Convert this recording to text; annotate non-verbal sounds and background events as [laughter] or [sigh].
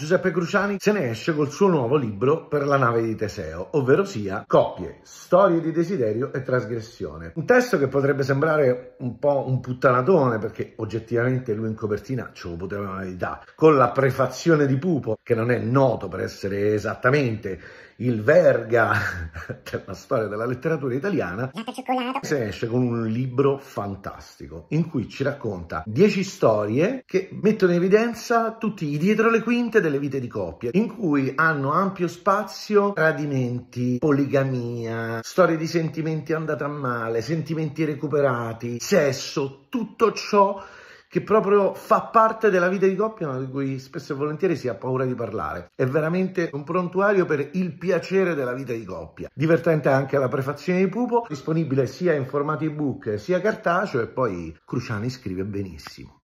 Giuseppe Cruciani se ne esce col suo nuovo libro per la nave di Teseo, ovvero sia Coppie, storie di desiderio e trasgressione. Un testo che potrebbe sembrare un po' un puttanatone perché oggettivamente lui in copertina ce lo poteva mai dare, con la prefazione di Pupo che non è noto per essere esattamente il verga della [laughs] storia della letteratura italiana, se esce con un libro fantastico in cui ci racconta 10 storie che mettono in evidenza tutti i dietro le quinte delle vite di coppie, in cui hanno ampio spazio tradimenti, poligamia, storie di sentimenti andata a male, sentimenti recuperati, sesso, tutto ciò che proprio fa parte della vita di coppia, ma di cui spesso e volentieri si ha paura di parlare. È veramente un prontuario per il piacere della vita di coppia. Divertente anche la prefazione di Pupo, disponibile sia in formato ebook sia cartaceo e poi Cruciani scrive benissimo.